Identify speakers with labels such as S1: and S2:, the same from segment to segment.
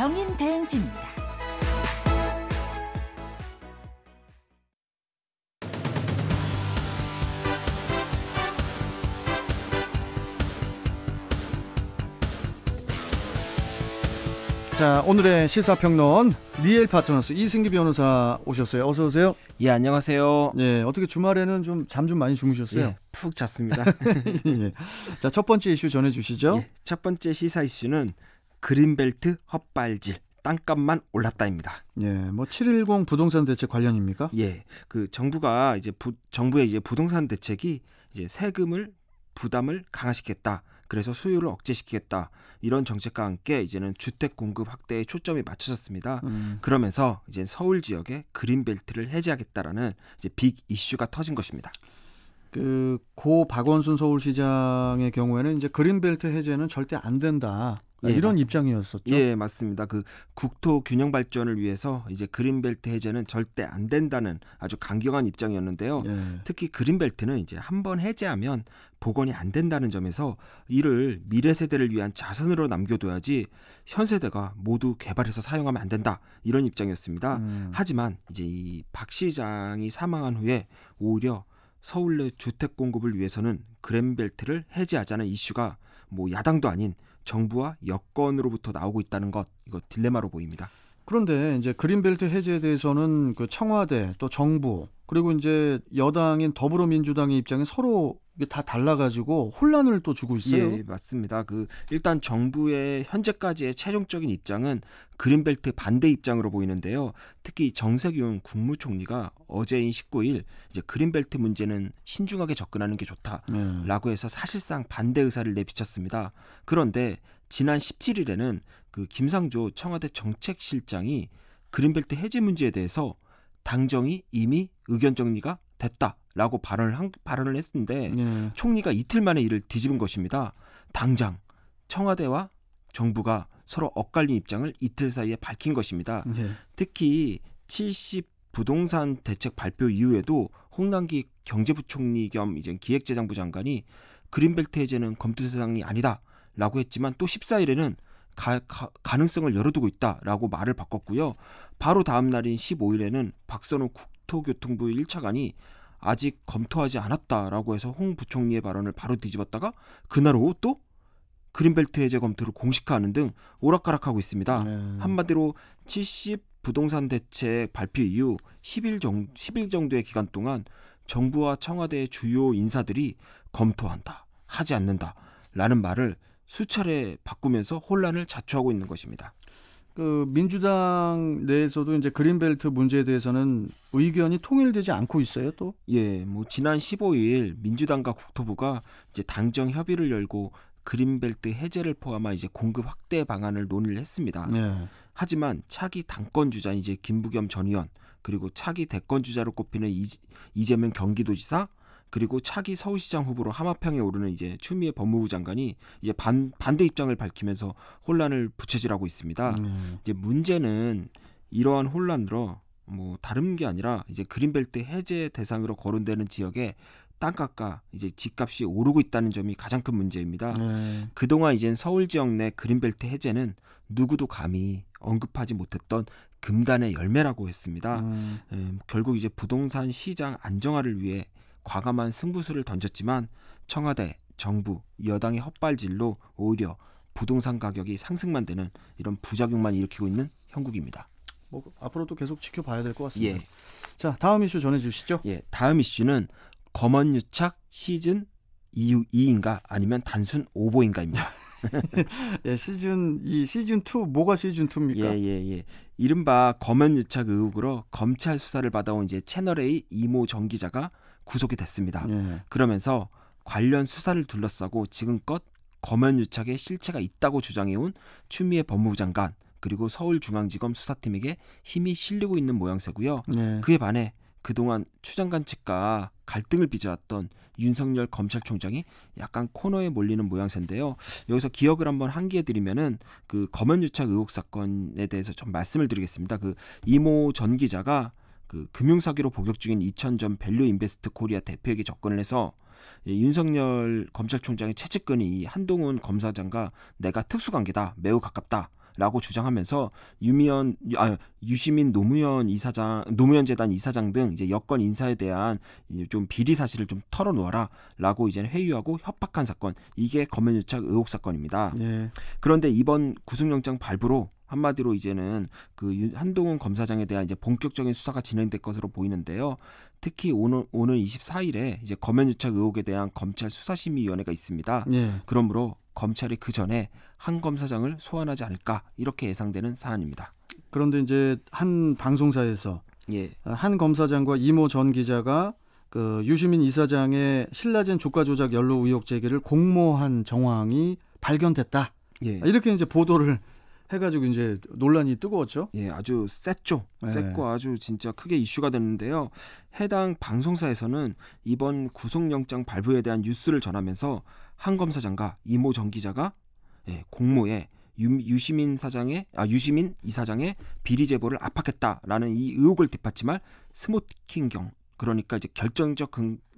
S1: 병인 대행진입니다.
S2: 자 오늘의 시사평론 리엘 파트너스 이승기 변호사 오셨어요. 어서 오세요. 예 안녕하세요. 예 어떻게 주말에는 좀 잠 좀 많이 주무셨어요? 예, 푹 잤습니다. 예. 자첫 번째 이슈 전해주시죠. 예, 첫 번째 시사 이슈는 그린벨트 헛발질 땅값만 올랐다입니다. 예, 뭐710 부동산 대책 관련입니까? 예,
S1: 그 정부가 이제 부, 정부의 이제 부동산 대책이 이제 세금을 부담을 강화시켰다. 그래서 수요를 억제시키겠다 이런 정책과 함께 이제는 주택 공급 확대에 초점이 맞춰졌습니다. 음. 그러면서 이제 서울 지역에 그린벨트를 해제하겠다라는 이제 빅 이슈가 터진 것입니다.
S2: 그 고 박원순 서울시장의 경우에는 이제 그린벨트 해제는 절대 안 된다. 아, 예, 이런
S1: 네. 입장이었었죠. 예, 맞습니다. 그 국토 균형 발전을 위해서 이제 그린벨트 해제는 절대 안 된다는 아주 강경한 입장이었는데요. 예. 특히 그린벨트는 이제 한번 해제하면 복원이 안 된다는 점에서 이를 미래 세대를 위한 자산으로 남겨둬야지 현 세대가 모두 개발해서 사용하면 안 된다 이런 입장이었습니다. 음. 하지만 이제 이 박 시장이 사망한 후에 오히려 서울 내 주택 공급을 위해서는 그린벨트를 해제하자는 이슈가 뭐 야당도 아닌 정부와 여건으로부터 나오고 있다는 것 이거 딜레마로 보입니다.
S2: 그런데 이제 그린벨트 해제에 대해서는 그 청와대 또 정부 그리고 이제 여당인 더불어민주당의 입장에 서로 이게 다 달라가지고 혼란을 또 주고 있어요. 예, 맞습니다. 그 일단 정부의 현재까지의 최종적인 입장은
S1: 그린벨트 반대 입장으로 보이는데요. 특히 정세균 국무총리가 어제인 19일 이제 그린벨트 문제는 신중하게 접근하는 게 좋다라고 네. 해서 사실상 반대 의사를 내비쳤습니다. 그런데 지난 17일에는 그 김상조 청와대 정책실장이 그린벨트 해제 문제에 대해서 당정이 이미 의견 정리가 됐다. 라고 발언을 한, 발언을 했는데 예. 총리가 이틀 만에 이를 뒤집은 것입니다. 당장 청와대와 정부가 서로 엇갈린 입장을 이틀 사이에 밝힌 것입니다. 예. 특히 70 부동산 대책 발표 이후에도 홍남기 경제부총리 겸 이제 기획재정부 장관이 그린벨트 해제는 검토 대상이 아니다라고 했지만 또 14일에는 가, 가, 능성을 열어두고 있다라고 말을 바꿨고요. 바로 다음 날인 15일에는 박선호 국토교통부 1차관이 아직 검토하지 않았다라고 해서 홍 부총리의 발언을 바로 뒤집었다가 그날 오후 또 그린벨트 해제 검토를 공식화하는 등 오락가락하고 있습니다. 네. 한마디로 70 부동산 대책 발표 이후 10일, 정, 10일 정도의 기간 동안 정부와 청와대의 주요 인사들이 검토한다, 하지
S2: 않는다 라는 말을 수차례 바꾸면서 혼란을 자초하고 있는 것입니다. 그 민주당 내에서도 이제 그린벨트 문제에 대해서는 의견이 통일되지 않고 있어요, 또? 예, 뭐 지난 15일 민주당과 국토부가 이제 당정
S1: 협의를 열고 그린벨트 해제를 포함한 이제 공급 확대 방안을 논의를 했습니다. 예. 하지만 차기 당권 주자 이제 김부겸 전 의원 그리고 차기 대권 주자로 꼽히는 이재명 경기도지사 그리고 차기 서울시장 후보로 하마평에 오르는 이제 추미애 법무부 장관이 이제 반, 반대 입장을 밝히면서 혼란을 부채질하고 있습니다. 음. 이제 문제는 이러한 혼란으로 뭐 다른 게 아니라 이제 그린벨트 해제 대상으로 거론되는 지역에 땅값과 이제 집값이 오르고 있다는 점이 가장 큰 문제입니다. 네. 그동안 이젠 서울 지역 내 그린벨트 해제는 누구도 감히 언급하지 못했던 금단의 열매라고 했습니다. 음. 음, 결국 이제 부동산 시장 안정화를 위해 과감한 승부수를 던졌지만 청와대, 정부, 여당의 헛발질로 오히려 부동산 가격이 상승만 되는 이런 부작용만 일으키고 있는 형국입니다.
S2: 뭐 앞으로도 계속 지켜봐야 될 것 같습니다. 예.
S1: 자, 다음 이슈 전해 주시죠. 예. 다음 이슈는 검언유착 시즌 2, 인가 아니면 단순 오보인가입니다. 예, 시즌 이 시즌 2 뭐가 시즌 2입니까? 예, 예, 예. 이른바 검언 유착 의혹으로 검찰 수사를 받아온 이제 채널 A 이모 전 기자가 구속이 됐습니다. 예. 그러면서 관련 수사를 둘러싸고 지금껏 검언 유착의 실체가 있다고 주장해온 추미애 법무부 장관 그리고 서울중앙지검 수사팀에게 힘이 실리고 있는 모양새고요. 예. 그에 반해 그동안 추장관 측과 갈등을 빚어왔던 윤석열 검찰총장이 약간 코너에 몰리는 모양새인데요. 여기서 기억을 한번 한기해드리면은 그검은유착 의혹 사건에 대해서 좀 말씀을 드리겠습니다. 그 이모 전 기자가 그 금융사기로 복역 중인 이천점 밸류 인베스트 코리아 대표에게 접근을 해서 윤석열 검찰총장의 채측근이 한동훈 검사장과 내가 특수관계다, 매우 가깝다. 라고 주장하면서 유미연 아 유시민 노무현 이사장 노무현 재단 이사장 등 이제 여권 인사에 대한 좀 비리 사실을 좀 털어놓아라라고 이제 회유하고 협박한 사건 이게 검면 유착 의혹 사건입니다. 네. 그런데 이번 구속영장 발부로 한마디로 이제는 그 한동훈 검사장에 대한 이제 본격적인 수사가 진행될 것으로 보이는데요. 특히 오늘 오늘 24일에 이제 검면 유착 의혹에 대한 검찰 수사심의위원회가 있습니다. 네. 그러므로 검찰이 그 전에 한 검사장을 소환하지 않을까 이렇게 예상되는
S2: 사안입니다. 그런데 이제 한 방송사에서 예. 어, 한 검사장과 이모 전 기자가 그 유시민 이사장의 신라젠 주가 조작 연루 의혹 제기를 공모한 정황이 발견됐다. 예. 이렇게 이제 보도를 해가지고 이제
S1: 논란이 뜨거웠죠. 예, 아주 셌죠. 네. 예. 셌고 아주 진짜 크게 이슈가 됐는데요. 해당 방송사에서는 이번 구속영장 발부에 대한 뉴스를 전하면서 한 검사장과 이모 전 기자가 예, 공모에 유, 시민 사장의 아 유시민 이사장의 비리 제보를 압박했다라는 이 의혹을 뒷받침할 스모킹경 그러니까 이제 결정적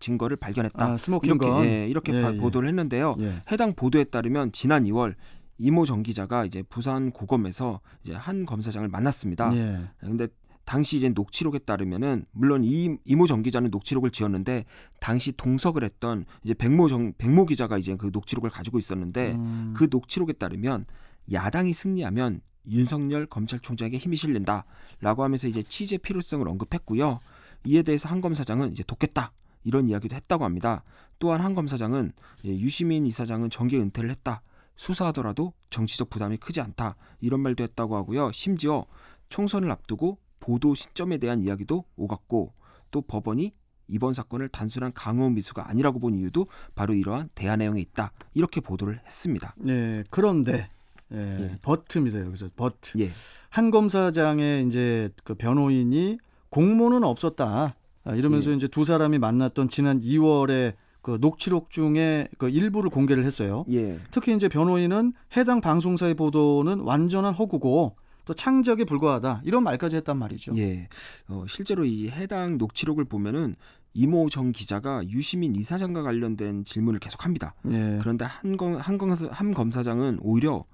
S1: 증거를 발견했다. 아, 스모킹건. 이렇게, 예, 이렇게 예, 예. 보도를 했는데요. 예. 해당 보도에 따르면 지난 2월 이모 전 기자가 이제 부산 고검에서 이제 한 검사장을 만났습니다. 예. 근데 당시 이제 녹취록에 따르면은 물론 이 이모 전 기자는 녹취록을 지었는데 당시 동석을 했던 이제 백모 정 백모 기자가 이제 그 녹취록을 가지고 있었는데 음. 그 녹취록에 따르면 야당이 승리하면 윤석열 검찰총장에게 힘이 실린다라고 하면서 이제 취재 필요성을 언급했고요. 이에 대해서 한 검사장은 이제 돕겠다 이런 이야기도 했다고 합니다. 또한 한 검사장은 유시민 이사장은 정계 은퇴를 했다 수사하더라도 정치적 부담이 크지 않다 이런 말도 했다고 하고요. 심지어 총선을 앞두고 보도 시점에 대한 이야기도 오갔고 또 법원이 이번 사건을 단순한 강호 미수가 아니라고 본 이유도 바로 이러한 대화 내용에 있다
S2: 이렇게 보도를 했습니다. 네, 그런데 예, 예. 버트입니다 여기서 버트. 예. 한 검사장의 이제 그 변호인이 공모는 없었다 아, 이러면서 예. 이제 두 사람이 만났던 지난 2월에 그 녹취록 중에 그 일부를 공개를 했어요. 예. 특히 이제 변호인은 해당 방송사의 보도는 완전한 허구고 또 창작에 불과하다 이런 말까지 했단 말이죠. 예. 어, 실제로 이 해당 녹취록을
S1: 보면은 이모 정 기자가 유시민 이사장과 관련된 질문을 계속합니다. 예. 그런데 한검 한검 검사장은 오히려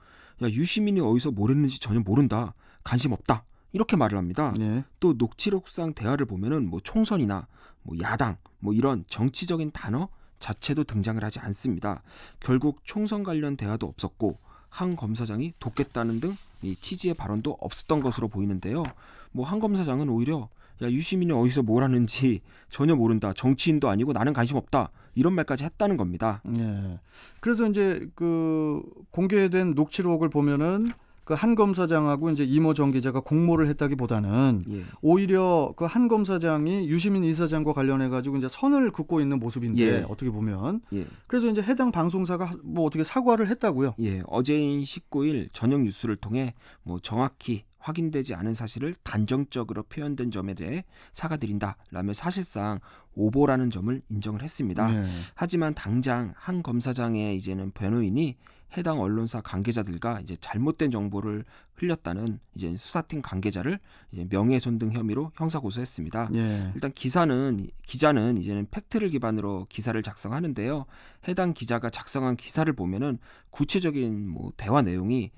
S1: 야 유시민이 어디서 뭘 했는지 전혀 모른다 관심 없다 이렇게 말을 합니다. 예. 또 녹취록상 대화를 보면은 뭐 총선이나 뭐 야당, 뭐 이런 정치적인 단어 자체도 등장을 하지 않습니다. 결국 총선 관련 대화도 없었고 한 검사장이 돕겠다는 등 이 취지의 발언도 없었던 것으로 보이는데요. 뭐 한 검사장은 오히려 야 유시민이 어디서 뭘 하는지
S2: 전혀 모른다.
S1: 정치인도 아니고 나는 관심 없다. 이런 말까지 했다는 겁니다.
S2: 네. 그래서 이제 그 공개된 녹취록을 보면은 그한 검사장하고 이제 이모 전 기자가 공모를 했다기보다는 예. 오히려 그 한 검사장이 유시민 이사장과 관련해 가지고 이제 선을 긋고 있는 모습인데 예. 어떻게 보면 예. 그래서 이제 해당 방송사가 뭐 어떻게 사과를 했다고요? 예, 어제인 19일 저녁 뉴스를 통해 뭐 정확히
S1: 확인되지 않은 사실을 단정적으로 표현된 점에 대해 사과드린다라며 사실상 오보라는 점을 인정을 했습니다. 네. 하지만 당장 한 검사장의 이제는 변호인이 해당 언론사 관계자들과 이제 잘못된 정보를 흘렸다는 이제 수사팀 관계자를 이제 명예훼손 등 혐의로 형사 고소했습니다. 예. 일단 기사는 기자는 이제는 팩트를 기반으로 기사를 작성하는데요. 해당 기자가 작성한 기사를 보면은 구체적인 뭐 대화 내용이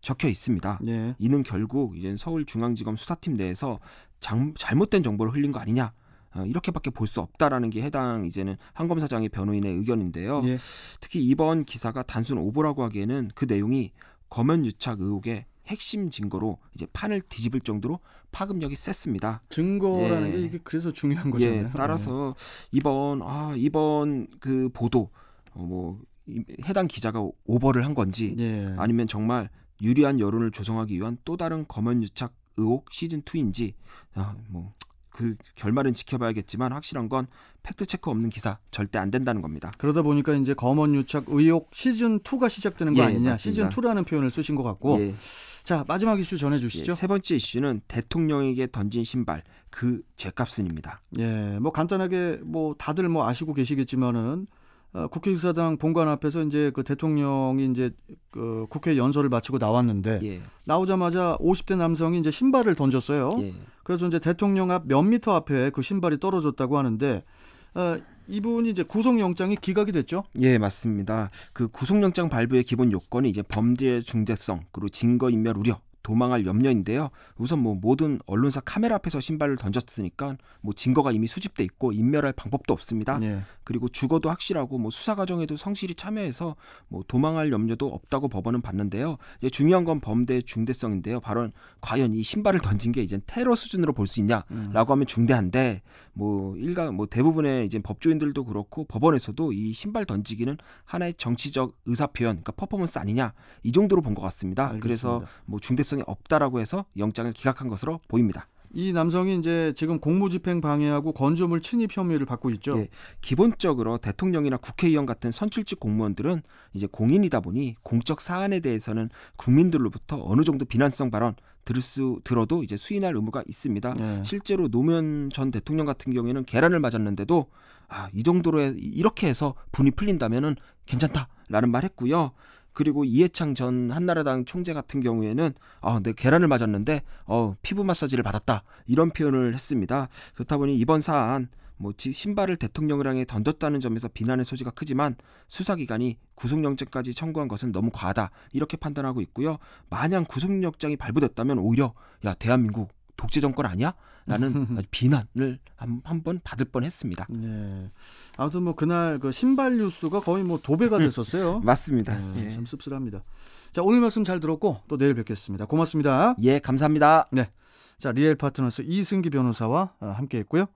S1: 적혀 있습니다. 예. 이는 결국 이제 서울중앙지검 수사팀 내에서 장, 잘못된 정보를 흘린 거 아니냐. 어, 이렇게밖에 볼 수 없다라는 게 해당 이제는 한 검사장의 변호인의 의견인데요. 예. 특히 이번 기사가 단순 오보라고 하기에는 그 내용이 검언 유착 의혹의 핵심 증거로 이제 판을 뒤집을 정도로 파급력이 셌습니다. 증거라는 예. 게 이게
S2: 그래서 중요한 거잖아요. 예. 따라서
S1: 이번 아 이번 그 보도 어, 뭐 해당 기자가 오버를 한 건지 예. 아니면 정말 유리한 여론을 조성하기 위한 또 다른 검언 유착 의혹 시즌 2인지 아, 뭐그 결말은 지켜봐야겠지만
S2: 확실한 건 팩트 체크 없는 기사 절대 안 된다는 겁니다. 그러다 보니까 이제 검언 유착 의혹 시즌 2가 시작되는 거 예, 아니냐 맞습니다. 시즌 2라는 표현을 쓰신 것 같고 예. 자 마지막 이슈
S1: 전해주시죠. 예, 세
S2: 번째 이슈는 대통령에게 던진 신발 그 제값은입니다. 예, 뭐 간단하게 뭐 다들 뭐 아시고 계시겠지만은 어, 국회 의사당 본관 앞에서 이제 그 대통령이 이제 그 국회 연설을 마치고 나왔는데 예. 나오자마자 50대 남성이 이제 신발을 던졌어요. 예. 그래서 이제 대통령 앞 몇 미터 앞에 그 신발이 떨어졌다고 하는데 어, 이분이 이제 구속영장이 기각이 됐죠?
S1: 예, 맞습니다. 그 구속영장 발부의 기본 요건이 이제 범죄의 중대성 그리고 증거 인멸 우려 도망할 염려인데요. 우선 뭐 모든 언론사 카메라 앞에서 신발을 던졌으니까 뭐 증거가 이미 수집돼 있고 인멸할 방법도 없습니다. 네. 그리고 죽어도 확실하고 뭐 수사 과정에도 성실히 참여해서 뭐 도망할 염려도 없다고 법원은 봤는데요. 이제 중요한 건 범대의 중대성인데요. 바로 과연 이 신발을 던진 게 이제 테러 수준으로 볼 수 있냐라고 음. 하면 중대한데 뭐 일가 뭐 대부분의 이제 법조인들도 그렇고 법원에서도 이 신발 던지기는 하나의 정치적 의사 표현, 그러니까 퍼포먼스 아니냐 이 정도로 본 것 같습니다. 알겠습니다. 그래서 뭐 중대성 가능성이 없다라고 해서 영장을 기각한 것으로 보입니다.
S2: 이 남성이 이제 지금 공무집행 방해하고 건조물
S1: 침입 혐의를 받고 있죠. 예, 기본적으로 대통령이나 국회의원 같은 선출직 공무원들은 이제 공인이다 보니 공적 사안에 대해서는 국민들로부터 어느 정도 비난성 발언 들을 수 들어도 이제 수인할 의무가 있습니다. 예. 실제로 노무현 전 대통령 같은 경우에는 계란을 맞았는데도 아, 이 정도로 해, 이렇게 해서 분이 풀린다면은 괜찮다라는 말했고요. 그리고 이해창 전 한나라당 총재 같은 경우에는 아, 내 계란을 맞았는데 어, 피부 마사지를 받았다 이런 표현을 했습니다. 그렇다 보니 이번 사안 뭐 신발을 대통령령에 던졌다는 점에서 비난의 소지가 크지만 수사기관이 구속영장까지 청구한 것은 너무 과하다 이렇게 판단하고 있고요. 만약 구속영장이 발부됐다면
S2: 오히려 야 대한민국 독재 정권 아니야? 라는 비난을 한, 번 받을 뻔했습니다. 네. 아무튼 뭐 그날 그 신발 뉴스가 거의 뭐 도배가 음, 됐었어요. 맞습니다. 네, 예. 참 씁쓸합니다. 자 오늘 말씀 잘 들었고 또 내일 뵙겠습니다. 고맙습니다. 예, 감사합니다. 네. 자 리엘 파트너스 이승기 변호사와 아, 함께했고요.